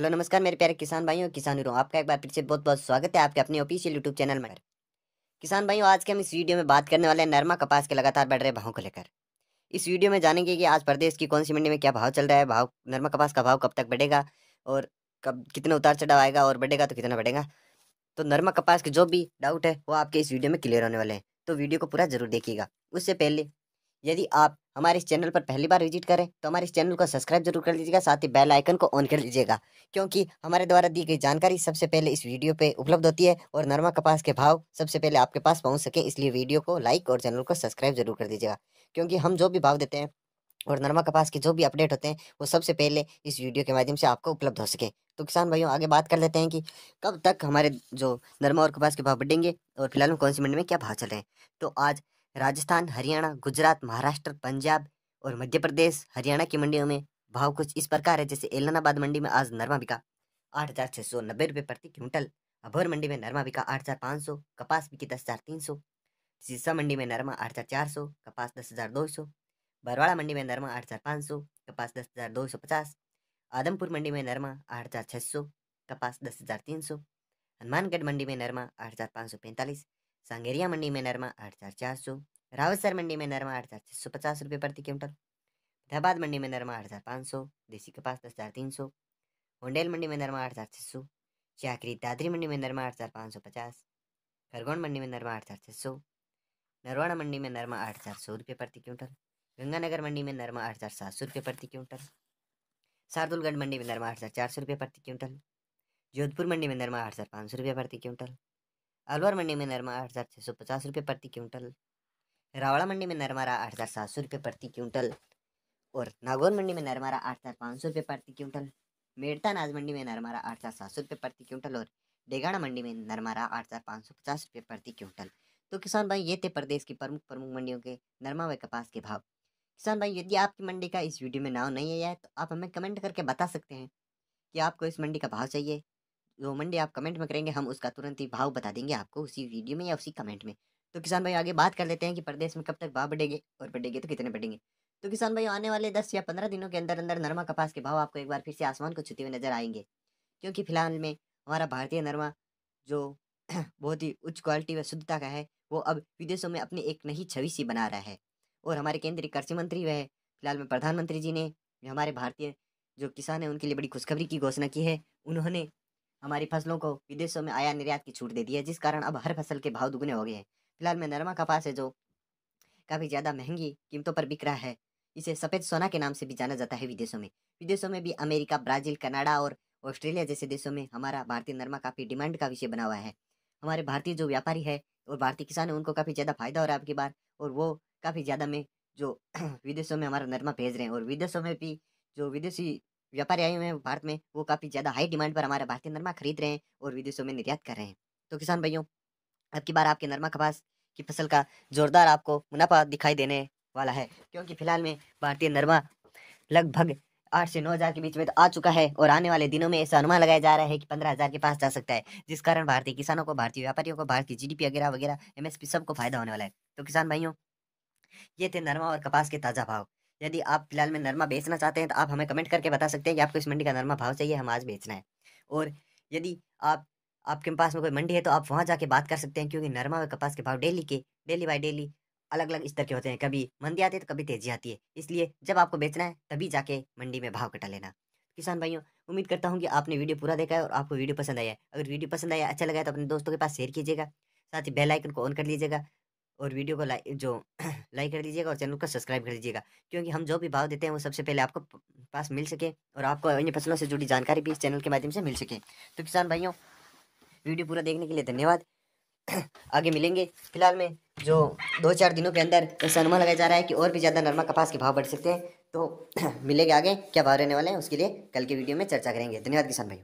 hello नमस्कार मेरे प्यारे किसान भाइयों किसान हीरो आपका एक बार फिर से बहुत बहुत स्वागत है आपके अपने ऑफिशियल यूट्यूब चैनल में किसान भाइयों आज के हम इस वीडियो में बात करने वाले हैं नरमा कपास के लगातार बढ़ रहे भावों को लेकर इस वीडियो में जानेंगे कि आज प्रदेश की कौन सी मंडी में क्या भाव चल रहा है भाव नरमा कपास का भाव कब तक बढ़ेगा और कब कितना उतार चढ़ाव आएगा और बढ़ेगा तो कितना बढ़ेगा तो नरमा कपास के जो भी डाउट है वो आपके इस वीडियो में क्लियर होने वाले हैं तो वीडियो को पूरा जरूर देखिएगा उससे पहले यदि आप हमारे इस चैनल पर पहली बार विजिट करें तो हमारे इस चैनल को सब्सक्राइब जरूर कर लीजिएगा साथ ही बेल आइकन को ऑन कर लीजिएगा क्योंकि हमारे द्वारा दी गई जानकारी सबसे पहले इस वीडियो पे उपलब्ध होती है और नरमा कपास के भाव सबसे पहले आपके पास पहुंच सके इसलिए वीडियो को लाइक और चैनल को सब्सक्राइब जरूर कर दीजिएगा क्योंकि हम जो भी भाव देते हैं और नरमा कपास के जो भी अपडेट होते हैं वो सबसे पहले इस वीडियो के माध्यम से आपको उपलब्ध हो सके तो किसान भाइयों आगे बात कर लेते हैं कि कब तक हमारे जो नरमा और कपास के भाव बढ़ेंगे और फिलहाल कौन सी मंडी में क्या भाव चल रहे हैं तो आज राजस्थान हरियाणा गुजरात महाराष्ट्र पंजाब और मध्य प्रदेश हरियाणा की मंडियों में भाव कुछ इस प्रकार है जैसे एलनाबाद मंडी में आज नरमा बिका आठ हज़ार छः सौ नब्बे रुपये प्रति क्विंटल अभोर मंडी में नरमा बिका आठ हज़ार पाँच सौ कपास बिकी दस हज़ार तीन सौ सीसा मंडी में नरमा आठ हज़ार चार सौ कपास दस हज़ार दो सौ बरवाड़ा मंडी में नरमा आठ हज़ार पाँच सौ कपास दस हज़ार दो सौ पचास आदमपुर मंडी में नरमा आठ हज़ार छः सौ कपास दस हज़ार तीन सौ हनुमानगढ़ मंडी में नरमा आठ हज़ार पाँच सौ पैंतालीस सांगेरिया मंडी में नरमा आठ हज़ार चार सौ रावतसर मंडी में नरमा आठ हजार छह सौ पचास रुपये प्रति क्विंटल धबाद मंडी में नरमा आठ हज़ार पाँच सौ देसी कपास दस हज़ार तीन सौ होंडेल मंडी में नरमा आठ हज़ार छः सौ चाकरी दादरी मंडी में नरमा आठ हज़ार पाँच सौ पचास खरगोन मंडी में नरमा आठ हज़ार छः सौ नरवाड़ा मंडी में नरमा आठ हज़ार सौ रुपये प्रति क्विंटल गंगानगर मंडी में नरमा आठ हज़ार सात सौ रुपये प्रति क्विंटल शार्दुलगढ़ मंडी में नरमा आठ हज़ार चार सौ रुपये प्रति क्विंटल जोधपुर मंडी में नरमा आठ हज़ार पाँच सौ रुपये प्रति क्विंटल अलवर मंडी में नरमा आठ हज़ार छः सौ पचास रुपये प्रति क्विंटल रावड़ा मंडी में नरमारा आठ हज़ार सात सौ रुपये प्रति क्विंटल और नागौर मंडी में नरमारा आठ हज़ार पाँच सौ रुपये प्रति क्विंटल मेड़ता नाज मंडी में नरमारा आठ हज़ार सात सौ रुपये प्रति क्विंटल और डेगाड़ा मंडी में नरमारा आठ हज़ार पाँच सौ पचास रुपये प्रति क्विंटल तो किसान भाई ये थे प्रदेश की प्रमुख प्रमुख मंडियों के नरमा व कपास के भाव किसान भाई यदि आपकी मंडी का इस वीडियो में नाम नहीं आया है तो आप हमें कमेंट करके बता सकते हैं कि आपको इस मंडी का भाव चाहिए जो मंडे आप कमेंट में करेंगे हम उसका तुरंत ही भाव बता देंगे आपको उसी वीडियो में या उसी कमेंट में तो किसान भाई आगे बात कर लेते हैं कि प्रदेश में कब तक भाव बढ़ेंगे और बढ़ेंगे तो कितने बढ़ेंगे तो किसान भाई आने वाले दस या पंद्रह दिनों के अंदर अंदर नरमा कपास के भाव आपको एक बार फिर से आसमान को छुते हुए नजर आएंगे क्योंकि फिलहाल में हमारा भारतीय नरमा जो बहुत ही उच्च क्वालिटी व शुद्धता का है वो अब विदेशों में अपनी एक नई छवि सी बना रहा है और हमारे केंद्रीय कृषि मंत्री वह फिलहाल में प्रधानमंत्री जी ने हमारे भारतीय जो किसान हैं उनके लिए बड़ी खुशखबरी की घोषणा की है उन्होंने हमारी फसलों को विदेशों में आया निर्यात की छूट दे दी है जिस कारण अब हर फसल के भाव दुगने हो गए हैं फिलहाल में नरमा कपास है जो काफ़ी ज़्यादा महंगी कीमतों पर बिक रहा है इसे सफ़ेद सोना के नाम से भी जाना जाता है विदेशों में विदेशों में भी अमेरिका ब्राज़ील कनाडा और ऑस्ट्रेलिया जैसे देशों में हमारा भारतीय नरमा काफ़ी डिमांड का विषय बना हुआ है हमारे भारतीय जो व्यापारी है और भारतीय किसान है उनको काफ़ी ज़्यादा फायदा हो रहा है आपकी बार और वो काफ़ी ज़्यादा में जो विदेशों में हमारा नरमा भेज रहे हैं और विदेशों में भी जो विदेशी व्यापारी आए हुए हैं भारत में वो काफ़ी ज़्यादा हाई डिमांड पर हमारे भारतीय नरमा खरीद रहे हैं और विदेशों में निर्यात कर रहे हैं तो किसान भाइयों अब की बार आपके नरमा कपास की फसल का जोरदार आपको मुनाफा दिखाई देने वाला है क्योंकि फिलहाल में भारतीय नरमा लगभग आठ से नौ हज़ार के बीच में तो आ चुका है और आने वाले दिनों में ऐसा अनुमान लगाया जा रहा है कि पंद्रह हज़ार के पास जा सकता है जिस कारण भारतीय किसानों को भारतीय व्यापारियों को भारतीय जीडीपी वगैरह वगैरह एमएसपी सबको फायदा होने वाला है तो किसान भाइयों ये थे नरमा और कपास के ताज़ा भाव यदि आप फिलहाल में नरमा बेचना चाहते हैं तो आप हमें कमेंट करके बता सकते हैं कि आपको इस मंडी का नरमा भाव चाहिए हम आज बेचना है और यदि आप आपके पास में कोई मंडी है तो आप वहाँ जाके बात कर सकते हैं क्योंकि नरमा और कपास के भाव डेली के डेली बाई डेली अलग अलग स्तर के होते हैं कभी मंदी आती है तो कभी तेजी आती है इसलिए जब आपको बेचना है तभी जाके मंडी में भाव कटा लेना किसान भाइयों उम्मीद करता हूँ कि आपने वीडियो पूरा देखा है और आपको वीडियो पसंद आया है अगर वीडियो पसंद आया अच्छा लगा तो अपने दोस्तों के पास शेयर कीजिएगा साथ ही बेल आइकन को ऑन कर लीजिएगा और वीडियो को लाइक जो लाइक कर दीजिएगा और चैनल को सब्सक्राइब कर दीजिएगा क्योंकि हम जो भी भाव देते हैं वो सबसे पहले आपको पास मिल सके और आपको अन्य फसलों से जुड़ी जानकारी भी इस चैनल के माध्यम से मिल सके तो किसान भाइयों वीडियो पूरा देखने के लिए धन्यवाद आगे मिलेंगे फिलहाल में जो दो चार दिनों के अंदर ऐसा अनुमान लगाया जा रहा है कि और भी ज़्यादा नरमा कपास के भाव बढ़ सकते हैं तो मिलेंगे आगे क्या भाव रहने वाले हैं उसके लिए कल के वीडियो में चर्चा करेंगे धन्यवाद किसान भाई